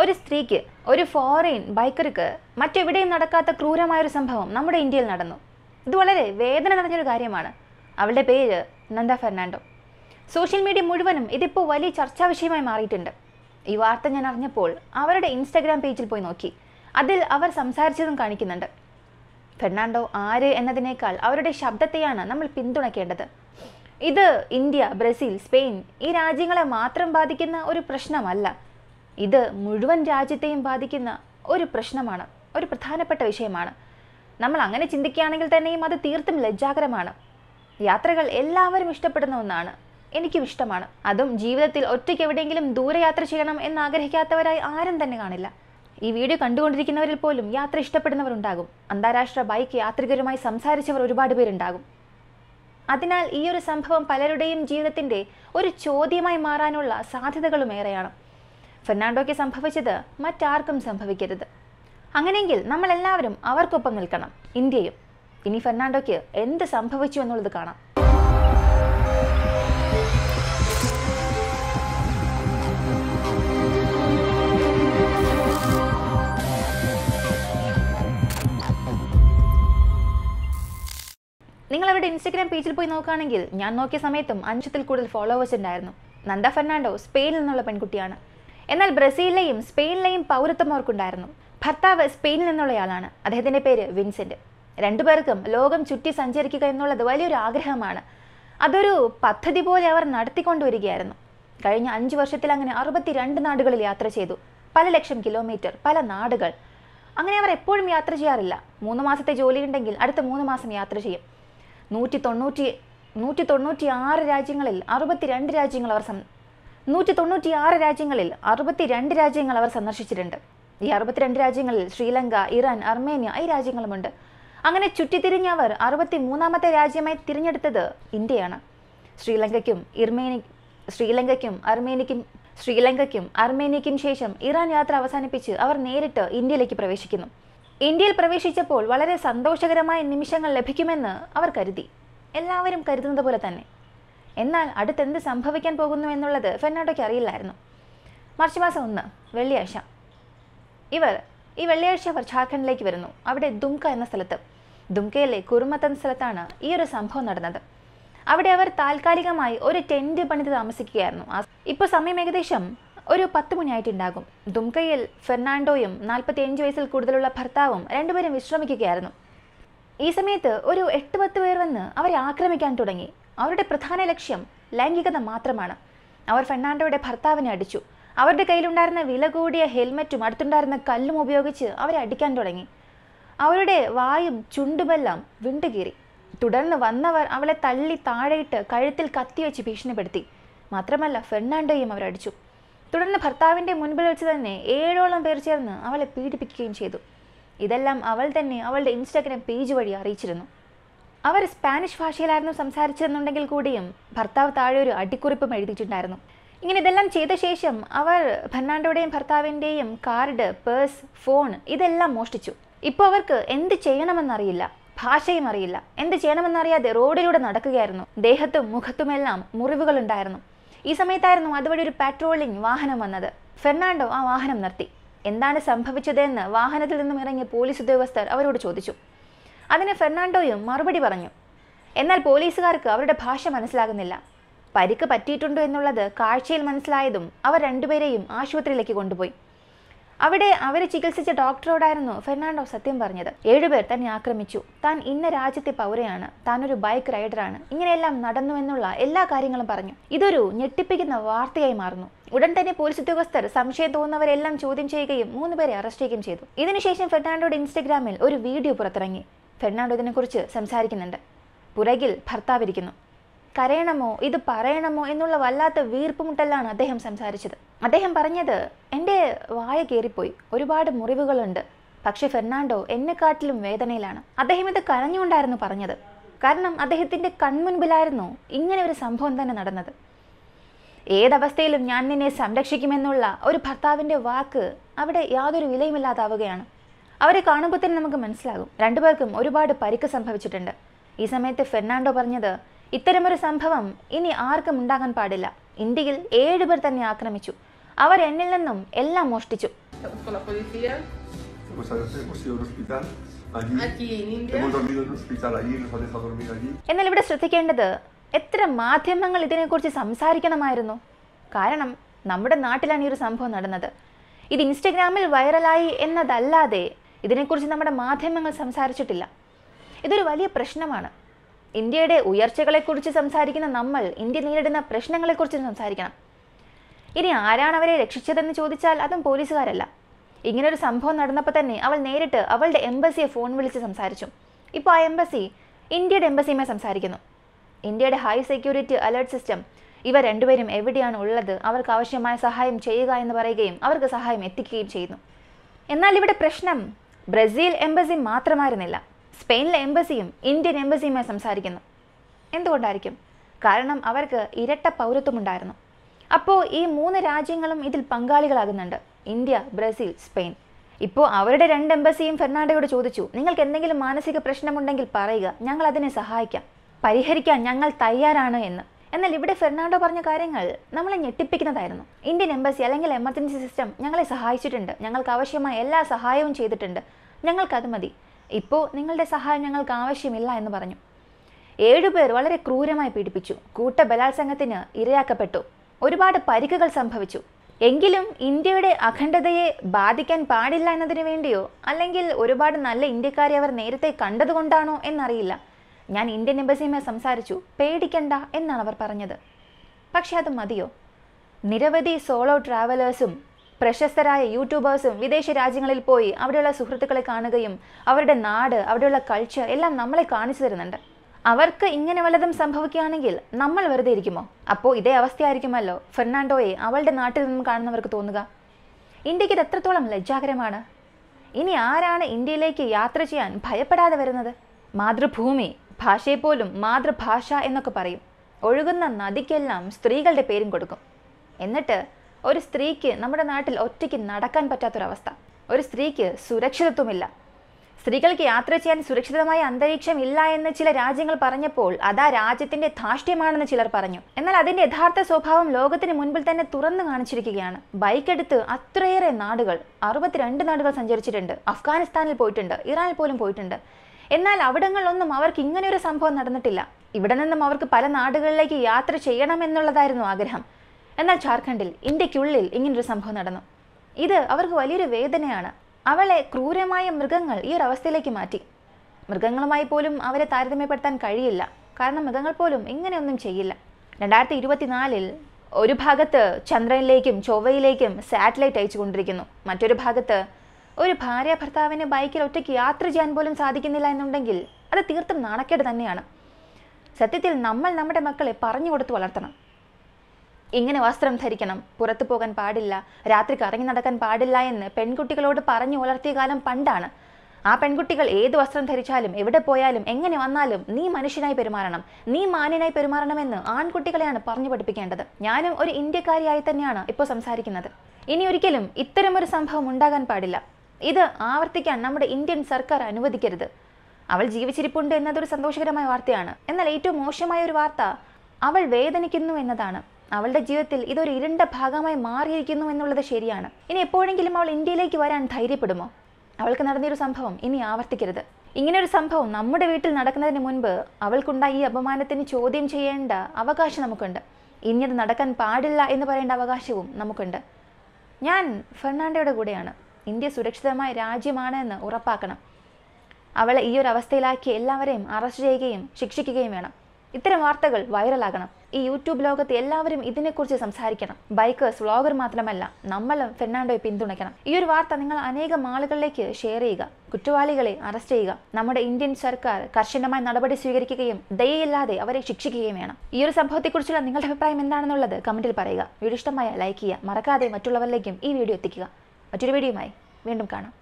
ഒരു സ്ത്രീക്ക് ഒരു ഫോറിൻ ബൈക്കർക്ക് മറ്റെവിടെയും നടക്കാത്ത ക്രൂരമായ ഒരു സംഭവം നമ്മുടെ ഇന്ത്യയിൽ നടന്നു ഇത് വളരെ വേദന നിറഞ്ഞൊരു കാര്യമാണ് അവളുടെ പേര് നന്ദ ഫെർണാണ്ടോ സോഷ്യൽ മീഡിയ മുഴുവനും ഇതിപ്പോൾ വലിയ ചർച്ചാ വിഷയമായി മാറിയിട്ടുണ്ട് ഈ വാർത്ത ഞാൻ അറിഞ്ഞപ്പോൾ അവരുടെ ഇൻസ്റ്റാഗ്രാം പേജിൽ പോയി നോക്കി അതിൽ അവർ സംസാരിച്ചതും കാണിക്കുന്നുണ്ട് ഫെർണാണ്ടോ ആര് എന്നതിനേക്കാൾ അവരുടെ ശബ്ദത്തെയാണ് നമ്മൾ പിന്തുണയ്ക്കേണ്ടത് ഇത് ഇന്ത്യ ബ്രസീൽ സ്പെയിൻ ഈ രാജ്യങ്ങളെ മാത്രം ബാധിക്കുന്ന ഒരു പ്രശ്നമല്ല ഇത് മുഴുവൻ രാജ്യത്തെയും ബാധിക്കുന്ന ഒരു പ്രശ്നമാണ് ഒരു പ്രധാനപ്പെട്ട വിഷയമാണ് നമ്മൾ അങ്ങനെ ചിന്തിക്കുകയാണെങ്കിൽ തന്നെയും അത് തീർത്തും ലജ്ജാകരമാണ് യാത്രകൾ എല്ലാവരും ഇഷ്ടപ്പെടുന്ന ഒന്നാണ് എനിക്കും ഇഷ്ടമാണ് അതും ജീവിതത്തിൽ ഒറ്റയ്ക്ക് എവിടെയെങ്കിലും ദൂരയാത്ര ചെയ്യണം എന്ന് ആഗ്രഹിക്കാത്തവരായി ആരും തന്നെ കാണില്ല ഈ വീഡിയോ കണ്ടുകൊണ്ടിരിക്കുന്നവരിൽ പോലും യാത്ര ഇഷ്ടപ്പെടുന്നവരുണ്ടാകും അന്താരാഷ്ട്ര ബൈക്ക് യാത്രികരുമായി സംസാരിച്ചവർ ഒരുപാട് പേരുണ്ടാകും അതിനാൽ ഈ ഒരു സംഭവം പലരുടെയും ജീവിതത്തിൻ്റെ ഒരു ചോദ്യമായി മാറാനുള്ള സാധ്യതകളും ഏറെയാണ് ഫെർണാണ്ടോയ്ക്ക് സംഭവിച്ചത് മറ്റാർക്കും സംഭവിക്കരുത് അങ്ങനെയെങ്കിൽ നമ്മൾ എല്ലാവരും അവർക്കൊപ്പം നിൽക്കണം ഇന്ത്യയും ഇനി ഫെർണാണ്ടോയ്ക്ക് എന്ത് സംഭവിച്ചു എന്നുള്ളത് കാണാം നിങ്ങൾ അവരുടെ ഇൻസ്റ്റഗ്രാം പേജിൽ പോയി നോക്കുകയാണെങ്കിൽ ഞാൻ നോക്കിയ സമയത്തും അഞ്ചത്തിൽ കൂടുതൽ ഫോളോവേഴ്സ് ഉണ്ടായിരുന്നു നന്ദ ഫെർണാണ്ടോ സ്പെയിനിൽ നിന്നുള്ള പെൺകുട്ടിയാണ് എന്നാൽ ബ്രസീലിലെയും സ്പെയിനിലെയും പൗരത്വം അവർക്കുണ്ടായിരുന്നു ഭർത്താവ് സ്പെയിനിൽ നിന്നുള്ളയാളാണ് അദ്ദേഹത്തിൻ്റെ പേര് വിൻസെൻ്റ് രണ്ടുപേർക്കും ലോകം ചുറ്റി സഞ്ചരിക്കുക എന്നുള്ളത് വലിയൊരു ആഗ്രഹമാണ് അതൊരു പദ്ധതി പോലെ അവർ നടത്തിക്കൊണ്ടുവരികയായിരുന്നു കഴിഞ്ഞ അഞ്ച് വർഷത്തിൽ അങ്ങനെ അറുപത്തിരണ്ട് നാടുകളിൽ യാത്ര ചെയ്തു പല ലക്ഷം കിലോമീറ്റർ പല നാടുകൾ അങ്ങനെ അവർ എപ്പോഴും യാത്ര ചെയ്യാറില്ല മൂന്ന് മാസത്തെ ജോലി ഉണ്ടെങ്കിൽ അടുത്ത മൂന്ന് മാസം യാത്ര ചെയ്യും നൂറ്റി തൊണ്ണൂറ്റി നൂറ്റി തൊണ്ണൂറ്റി ആറ് രാജ്യങ്ങളിൽ അറുപത്തിരണ്ട് രാജ്യങ്ങൾ അവർ നൂറ്റി തൊണ്ണൂറ്റിയാറ് രാജ്യങ്ങളിൽ അറുപത്തിരണ്ട് രാജ്യങ്ങൾ അവർ സന്ദർശിച്ചിട്ടുണ്ട് ഈ അറുപത്തിരണ്ട് രാജ്യങ്ങളിൽ ശ്രീലങ്ക ഇറാൻ അർമേനിയ ഈ രാജ്യങ്ങളുമുണ്ട് അങ്ങനെ ചുറ്റിത്തിരിഞ്ഞ അവർ അറുപത്തി മൂന്നാമത്തെ രാജ്യമായി തിരഞ്ഞെടുത്തത് ഇന്ത്യയാണ് ശ്രീലങ്കയ്ക്കും ഇർമേനി ശ്രീലങ്കയ്ക്കും അർമേനിക്കും ശ്രീലങ്കയ്ക്കും അർമേനിയയ്ക്കും ശേഷം ഇറാൻ യാത്ര അവസാനിപ്പിച്ച് അവർ നേരിട്ട് ഇന്ത്യയിലേക്ക് പ്രവേശിക്കുന്നു ഇന്ത്യയിൽ പ്രവേശിച്ചപ്പോൾ വളരെ സന്തോഷകരമായ നിമിഷങ്ങൾ ലഭിക്കുമെന്ന് അവർ കരുതി എല്ലാവരും കരുതുന്നത് പോലെ തന്നെ എന്നാൽ അടുത്തെന്ത് സംഭവിക്കാൻ പോകുന്നു എന്നുള്ളത് ഫെർണാണ്ടോയ്ക്ക് അറിയില്ലായിരുന്നു മാർച്ച് മാസം ഒന്ന് വെള്ളിയാഴ്ച ഇവർ ഈ വെള്ളിയാഴ്ച അവർ ഝാർഖണ്ഡിലേക്ക് വരുന്നു അവിടെ ദുംക എന്ന സ്ഥലത്ത് ദുംകയിലെ കുറുമത്ത എന്ന സ്ഥലത്താണ് ഈ ഒരു സംഭവം നടന്നത് അവിടെ അവർ താൽക്കാലികമായി ഒരു ടെൻറ്റ് പണിത് താമസിക്കുകയായിരുന്നു ഇപ്പോൾ സമയം ഏകദേശം ഒരു പത്ത് മണിയായിട്ടുണ്ടാകും ദുംകയിൽ ഫെർണാണ്ടോയും നാൽപ്പത്തിയഞ്ച് വയസ്സിൽ കൂടുതലുള്ള ഭർത്താവും രണ്ടുപേരും വിശ്രമിക്കുകയായിരുന്നു ഈ സമയത്ത് ഒരു എട്ട് പത്ത് പേർ വന്ന് അവരെ ആക്രമിക്കാൻ തുടങ്ങി അവരുടെ പ്രധാന ലക്ഷ്യം ലൈംഗികത മാത്രമാണ് അവർ ഫെർണാണ്ടോയുടെ ഭർത്താവിനെ അടിച്ചു അവരുടെ കയ്യിലുണ്ടായിരുന്ന വില കൂടിയ ഹെൽമെറ്റും അടുത്തുണ്ടായിരുന്ന കല്ലും ഉപയോഗിച്ച് അവരെ അടിക്കാൻ തുടങ്ങി അവരുടെ വായും ചുണ്ടുമെല്ലാം വിണ്ടുകീറി തുടർന്ന് വന്നവർ അവളെ തള്ളി താഴെയിട്ട് കഴുത്തിൽ കത്തിവെച്ച് ഭീഷണിപ്പെടുത്തി മാത്രമല്ല ഫെർണാണ്ടോയും അവരടിച്ചു തുടർന്ന് ഭർത്താവിൻ്റെ മുൻപിൽ വെച്ച് തന്നെ ഏഴോളം പേർ ചേർന്ന് അവളെ പീഡിപ്പിക്കുകയും ചെയ്തു ഇതെല്ലാം അവൾ തന്നെ അവളുടെ ഇൻസ്റ്റാഗ്രാം പേജ് വഴി അറിയിച്ചിരുന്നു അവർ സ്പാനിഷ് ഭാഷയിലായിരുന്നു സംസാരിച്ചതെന്നുണ്ടെങ്കിൽ കൂടിയും ഭർത്താവ് താഴെ ഒരു അടിക്കുറിപ്പും എഴുതിയിട്ടുണ്ടായിരുന്നു ഇങ്ങനെ ഇതെല്ലാം ചെയ്ത ശേഷം അവർ ഫെർണാണ്ടോയുടെയും ഭർത്താവിൻ്റെയും കാർഡ് പേഴ്സ് ഫോൺ ഇതെല്ലാം മോഷ്ടിച്ചു ഇപ്പോൾ അവർക്ക് എന്ത് ചെയ്യണമെന്നറിയില്ല ഭാഷയും അറിയില്ല എന്ത് ചെയ്യണമെന്നറിയാതെ റോഡിലൂടെ നടക്കുകയായിരുന്നു ദേഹത്തും മുഖത്തുമെല്ലാം മുറിവുകൾ ഉണ്ടായിരുന്നു ഈ സമയത്തായിരുന്നു അതുവഴി ഒരു പാട്രോളിംഗ് വാഹനം വന്നത് ഫെർണാണ്ടോ ആ വാഹനം നിർത്തി എന്താണ് സംഭവിച്ചതെന്ന് വാഹനത്തിൽ നിന്നും ഇറങ്ങിയ പോലീസ് ഉദ്യോഗസ്ഥർ അവരോട് ചോദിച്ചു അതിന് ഫെർണാണ്ടോയും മറുപടി പറഞ്ഞു എന്നാൽ പോലീസുകാർക്ക് അവരുടെ ഭാഷ മനസ്സിലാകുന്നില്ല പരിക്ക് പറ്റിയിട്ടുണ്ടോ എന്നുള്ളത് കാഴ്ചയിൽ മനസ്സിലായതും അവർ രണ്ടുപേരെയും ആശുപത്രിയിലേക്ക് കൊണ്ടുപോയി അവിടെ അവരെ ചികിത്സിച്ച ഡോക്ടറോടായിരുന്നു ഫെർണാണ്ടോ സത്യം പറഞ്ഞത് ഏഴുപേർ തന്നെ ആക്രമിച്ചു താൻ ഇന്ന രാജ്യത്തെ പൗരയാണ് താൻ ഒരു ബൈക്ക് റൈഡറാണ് ഇങ്ങനെയെല്ലാം നടന്നു എന്നുള്ള എല്ലാ കാര്യങ്ങളും പറഞ്ഞു ഇതൊരു ഞെട്ടിപ്പിക്കുന്ന വാർത്തയായി മാറുന്നു ഉടൻ തന്നെ പോലീസ് ഉദ്യോഗസ്ഥർ സംശയം തോന്നുന്നവരെല്ലാം ചോദ്യം ചെയ്യുകയും മൂന്നുപേരെ അറസ്റ്റ് ചെയ്യുകയും ചെയ്തു ഇതിനുശേഷം ഫെർണാണ്ടോയുടെ ഇൻസ്റ്റഗ്രാമിൽ ഒരു വീഡിയോ പുറത്തിറങ്ങി ഫെർണാണ്ടോ ഇതിനെക്കുറിച്ച് സംസാരിക്കുന്നുണ്ട് പുറകിൽ ഭർത്താവിരിക്കുന്നു കരയണമോ ഇത് പറയണമോ എന്നുള്ള വല്ലാത്ത വീർപ്പുമുട്ടലാണ് അദ്ദേഹം സംസാരിച്ചത് അദ്ദേഹം പറഞ്ഞത് എൻ്റെ വായ കയറിപ്പോയി ഒരുപാട് മുറിവുകളുണ്ട് പക്ഷേ ഫെർണാണ്ടോ എന്നെക്കാട്ടിലും വേദനയിലാണ് അദ്ദേഹം ഇത് കരഞ്ഞുകൊണ്ടായിരുന്നു പറഞ്ഞത് കാരണം അദ്ദേഹത്തിൻ്റെ കൺമുൻപിലായിരുന്നു ഇങ്ങനെ ഒരു സംഭവം തന്നെ നടന്നത് ഏതവസ്ഥയിലും ഞാൻ നിന്നെ സംരക്ഷിക്കുമെന്നുള്ള ഒരു ഭർത്താവിൻ്റെ വാക്ക് അവിടെ യാതൊരു വിലയുമില്ലാതാവുകയാണ് അവരെ കാണുമ്പോൾ തന്നെ നമുക്ക് മനസ്സിലാകും രണ്ടുപേർക്കും ഒരുപാട് പരിക്ക് സംഭവിച്ചിട്ടുണ്ട് ഈ സമയത്ത് ഫെർണാണ്ടോ പറഞ്ഞത് ഇത്തരമൊരു സംഭവം ഇനി ആർക്കും ഉണ്ടാകാൻ പാടില്ല ഇന്ത്യയിൽ ഏഴുപേർ തന്നെ ആക്രമിച്ചു അവർ എന്നിൽ നിന്നും എല്ലാം മോഷ്ടിച്ചു എന്നാൽ ഇവിടെ ശ്രദ്ധിക്കേണ്ടത് എത്ര മാധ്യമങ്ങൾ ഇതിനെക്കുറിച്ച് സംസാരിക്കണമായിരുന്നു കാരണം നമ്മുടെ നാട്ടിലാണ് ഈ ഒരു സംഭവം നടന്നത് ഇത് ഇൻസ്റ്റഗ്രാമിൽ വൈറലായി എന്നതല്ലാതെ ഇതിനെക്കുറിച്ച് നമ്മുടെ മാധ്യമങ്ങൾ സംസാരിച്ചിട്ടില്ല ഇതൊരു വലിയ പ്രശ്നമാണ് ഇന്ത്യയുടെ ഉയർച്ചകളെക്കുറിച്ച് സംസാരിക്കുന്ന നമ്മൾ ഇന്ത്യ നേരിടുന്ന പ്രശ്നങ്ങളെക്കുറിച്ച് സംസാരിക്കണം ഇനി ആരാണ് അവരെ രക്ഷിച്ചതെന്ന് ചോദിച്ചാൽ അതും പോലീസുകാരല്ല ഇങ്ങനൊരു സംഭവം നടന്നപ്പോൾ തന്നെ അവൾ നേരിട്ട് അവളുടെ എംബസിയെ ഫോൺ വിളിച്ച് സംസാരിച്ചു ഇപ്പോൾ ആ എംബസി ഇന്ത്യയുടെ എംബസിയുമായി സംസാരിക്കുന്നു ഇന്ത്യയുടെ ഹൈ സെക്യൂരിറ്റി അലേർട്ട് സിസ്റ്റം ഇവ രണ്ടുപേരും എവിടെയാണ് ഉള്ളത് അവർക്ക് ആവശ്യമായ സഹായം ചെയ്യുക എന്ന് പറയുകയും അവർക്ക് സഹായം എത്തിക്കുകയും ചെയ്യുന്നു എന്നാൽ ഇവിടെ പ്രശ്നം ബ്രസീൽ എംബസി മാത്രമായിരുന്നില്ല സ്പെയിനിലെ എംബസിയും ഇന്ത്യൻ എംബസിയുമായി സംസാരിക്കുന്നു എന്തുകൊണ്ടായിരിക്കും കാരണം അവർക്ക് ഇരട്ട പൗരത്വമുണ്ടായിരുന്നു അപ്പോൾ ഈ മൂന്ന് രാജ്യങ്ങളും ഇതിൽ പങ്കാളികളാകുന്നുണ്ട് ഇന്ത്യ ബ്രസീൽ സ്പെയിൻ ഇപ്പോൾ അവരുടെ രണ്ട് എംബസിയും ഫെർണാണ്ടയോട് ചോദിച്ചു നിങ്ങൾക്ക് എന്തെങ്കിലും മാനസിക പ്രശ്നമുണ്ടെങ്കിൽ പറയുക ഞങ്ങൾ അതിനെ സഹായിക്കാം പരിഹരിക്കാൻ ഞങ്ങൾ തയ്യാറാണ് എന്ന് എന്നാൽ ഇവിടെ ഫെർണാണ്ടോ പറഞ്ഞ കാര്യങ്ങൾ നമ്മളെ ഞെട്ടിപ്പിക്കുന്നതായിരുന്നു ഇന്ത്യൻ എംബസി അല്ലെങ്കിൽ എമർജൻസി സിസ്റ്റം ഞങ്ങളെ സഹായിച്ചിട്ടുണ്ട് ഞങ്ങൾക്ക് ആവശ്യമായ എല്ലാ സഹായവും ചെയ്തിട്ടുണ്ട് ഞങ്ങൾക്കത് മതി ഇപ്പോൾ നിങ്ങളുടെ സഹായം ഞങ്ങൾക്ക് ആവശ്യമില്ല എന്ന് പറഞ്ഞു ഏഴുപേർ വളരെ ക്രൂരമായി പീഡിപ്പിച്ചു കൂട്ട ബലാത്സംഗത്തിന് ഇരയാക്കപ്പെട്ടു ഒരുപാട് പരിക്കുകൾ സംഭവിച്ചു എങ്കിലും ഇന്ത്യയുടെ അഖണ്ഡതയെ ബാധിക്കാൻ പാടില്ല എന്നതിനു വേണ്ടിയോ അല്ലെങ്കിൽ ഒരുപാട് നല്ല ഇന്ത്യക്കാരെ അവർ നേരത്തെ കണ്ടതുകൊണ്ടാണോ എന്നറിയില്ല ഞാൻ ഇന്ത്യൻ എംബസിയുമായി സംസാരിച്ചു പേടിക്കണ്ട എന്നാണ് അവർ പറഞ്ഞത് പക്ഷെ അത് മതിയോ നിരവധി സോളോ ട്രാവലേഴ്സും പ്രശസ്തരായ യൂട്യൂബേഴ്സും വിദേശ രാജ്യങ്ങളിൽ പോയി അവിടെയുള്ള സുഹൃത്തുക്കളെ കാണുകയും അവരുടെ നാട് അവിടെയുള്ള കൾച്ചർ എല്ലാം നമ്മളെ കാണിച്ചു തരുന്നുണ്ട് അവർക്ക് ഇങ്ങനെ വല്ലതും സംഭവിക്കുകയാണെങ്കിൽ നമ്മൾ വെറുതെ ഇരിക്കുമോ അപ്പോൾ ഇതേ അവസ്ഥയായിരിക്കുമല്ലോ ഫെർണാണ്ടോയെ അവളുടെ നാട്ടിൽ നിന്നും കാണുന്നവർക്ക് തോന്നുക ഇന്ത്യക്ക് ഇത് എത്രത്തോളം ലജ്ജാകരമാണ് ഇനി ആരാണ് ഇന്ത്യയിലേക്ക് യാത്ര ചെയ്യാൻ ഭയപ്പെടാതെ വരുന്നത് മാതൃഭൂമി ഭാഷയെ പോലും മാതൃഭാഷ എന്നൊക്കെ പറയും ഒഴുകുന്ന നദിക്കെല്ലാം സ്ത്രീകളുടെ പേരും കൊടുക്കും എന്നിട്ട് ഒരു സ്ത്രീക്ക് നമ്മുടെ നാട്ടിൽ ഒറ്റയ്ക്ക് നടക്കാൻ പറ്റാത്തൊരവസ്ഥ ഒരു സ്ത്രീക്ക് സുരക്ഷിതത്വമില്ല സ്ത്രീകൾക്ക് യാത്ര ചെയ്യാൻ സുരക്ഷിതമായ അന്തരീക്ഷം ഇല്ല എന്ന് ചില രാജ്യങ്ങൾ പറഞ്ഞപ്പോൾ അതാ രാജ്യത്തിന്റെ ധാഷ്ട്യമാണെന്ന് ചിലർ പറഞ്ഞു എന്നാൽ അതിന്റെ യഥാർത്ഥ സ്വഭാവം ലോകത്തിന് മുൻപിൽ തന്നെ തുറന്നു കാണിച്ചിരിക്കുകയാണ് ബൈക്ക് എടുത്ത് അത്രയേറെ നാടുകൾ അറുപത്തിരണ്ട് നാടുകൾ സഞ്ചരിച്ചിട്ടുണ്ട് അഫ്ഗാനിസ്ഥാനിൽ പോയിട്ടുണ്ട് ഇറാനിൽ പോലും പോയിട്ടുണ്ട് എന്നാൽ അവിടങ്ങളിലൊന്നും അവർക്ക് ഇങ്ങനെ ഒരു സംഭവം നടന്നിട്ടില്ല ഇവിടെ നിന്നും അവർക്ക് പല നാടുകളിലേക്ക് യാത്ര ചെയ്യണമെന്നുള്ളതായിരുന്നു ആഗ്രഹം എന്നാൽ ഝാർഖണ്ഡിൽ ഇന്ത്യക്കുള്ളിൽ ഇങ്ങനൊരു സംഭവം നടന്നു ഇത് അവർക്ക് വലിയൊരു വേദനയാണ് അവളെ ക്രൂരമായ മൃഗങ്ങൾ ഈ ഒരു അവസ്ഥയിലേക്ക് മാറ്റി മൃഗങ്ങളുമായി പോലും അവരെ താരതമ്യപ്പെടുത്താൻ കഴിയില്ല കാരണം മൃഗങ്ങൾ പോലും ഇങ്ങനെയൊന്നും ചെയ്യില്ല രണ്ടായിരത്തി ഇരുപത്തിനാലിൽ ഒരു ഭാഗത്ത് ചന്ദ്രനിലേക്കും ചൊവ്വയിലേക്കും സാറ്റലൈറ്റ് അയച്ചുകൊണ്ടിരിക്കുന്നു മറ്റൊരു ഭാഗത്ത് ഒരു ഭാര്യ ഭർത്താവിന് ബൈക്കിൽ ഒറ്റയ്ക്ക് യാത്ര ചെയ്യാൻ പോലും സാധിക്കുന്നില്ല എന്നുണ്ടെങ്കിൽ അത് തീർത്തും നാണക്കേട് തന്നെയാണ് സത്യത്തിൽ നമ്മൾ നമ്മുടെ മക്കളെ പറഞ്ഞു കൊടുത്ത് വളർത്തണം ഇങ്ങനെ വസ്ത്രം ധരിക്കണം പുറത്തു പോകാൻ പാടില്ല രാത്രി കറങ്ങി നടക്കാൻ പാടില്ല എന്ന് പെൺകുട്ടികളോട് പറഞ്ഞു വളർത്തിയ കാലം പണ്ടാണ് ആ പെൺകുട്ടികൾ ഏത് വസ്ത്രം ധരിച്ചാലും എവിടെ പോയാലും എങ്ങനെ വന്നാലും നീ മനുഷ്യനായി പെരുമാറണം നീ മാന്യനായി പെരുമാറണമെന്ന് ആൺകുട്ടികളെയാണ് പറഞ്ഞു പഠിപ്പിക്കേണ്ടത് ഞാനും ഒരു ഇന്ത്യക്കാരിയായി തന്നെയാണ് ഇപ്പോൾ സംസാരിക്കുന്നത് ഇനി ഒരിക്കലും ഇത്തരമൊരു സംഭവം ഉണ്ടാകാൻ പാടില്ല ഇത് ആവർത്തിക്കാൻ നമ്മുടെ ഇന്ത്യൻ സർക്കാർ അനുവദിക്കരുത് അവൾ ജീവിച്ചിരിപ്പുണ്ട് എന്നതൊരു സന്തോഷകരമായ വാർത്തയാണ് എന്നാൽ ഏറ്റവും മോശമായ ഒരു വാർത്ത അവൾ വേദനിക്കുന്നു എന്നതാണ് അവളുടെ ജീവിതത്തിൽ ഇതൊരു ഇരുണ്ട ഭാഗമായി മാറിയിരിക്കുന്നു എന്നുള്ളത് ശരിയാണ് ഇനി എപ്പോഴെങ്കിലും അവൾ ഇന്ത്യയിലേക്ക് വരാൻ ധൈര്യപ്പെടുമോ അവൾക്ക് നടന്നൊരു സംഭവം ഇനി ആവർത്തിക്കരുത് ഇങ്ങനെ ഒരു സംഭവം നമ്മുടെ വീട്ടിൽ നടക്കുന്നതിന് മുൻപ് അവൾക്കുണ്ടായ ഈ അപമാനത്തിന് ചോദ്യം ചെയ്യേണ്ട അവകാശം നമുക്കുണ്ട് ഇനി അത് നടക്കാൻ പാടില്ല എന്ന് പറയേണ്ട അവകാശവും നമുക്കുണ്ട് ഞാൻ ഫെർണാണ്ടയുടെ കൂടെയാണ് ഇന്ത്യ സുരക്ഷിതമായ രാജ്യമാണ് എന്ന് ഉറപ്പാക്കണം അവളെ ഈ ഒരു അവസ്ഥയിലാക്കി എല്ലാവരെയും അറസ്റ്റ് ചെയ്യുകയും ശിക്ഷിക്കുകയും വേണം ഇത്തരം വാർത്തകൾ വൈറലാകണം ഈ യൂട്യൂബ് ലോകത്ത് എല്ലാവരും ഇതിനെക്കുറിച്ച് സംസാരിക്കണം ബൈക്കേഴ്സ് വ്ളോഗർ മാത്രമല്ല നമ്മൾ ഫെർണാണ്ടോയെ പിന്തുണയ്ക്കണം ഈ ഒരു വാർത്ത നിങ്ങൾ അനേകം ആളുകളിലേക്ക് ഷെയർ ചെയ്യുക കുറ്റവാളികളെ അറസ്റ്റ് ചെയ്യുക നമ്മുടെ ഇന്ത്യൻ സർക്കാർ കർശനമായ നടപടി സ്വീകരിക്കുകയും ദയയില്ലാതെ അവരെ ശിക്ഷിക്കുകയും വേണം ഈ ഒരു സംഭവത്തെക്കുറിച്ചുള്ള നിങ്ങളുടെ അഭിപ്രായം എന്താണെന്നുള്ളത് കമന്റിൽ പറയുക വീഡിയോ ഇഷ്ടമായ ലൈക്ക് ചെയ്യുക മറക്കാതെ മറ്റുള്ളവരിലേക്കും ഈ വീഡിയോ എത്തിക്കുക മറ്റൊരു വീഡിയോയുമായി വീണ്ടും കാണാം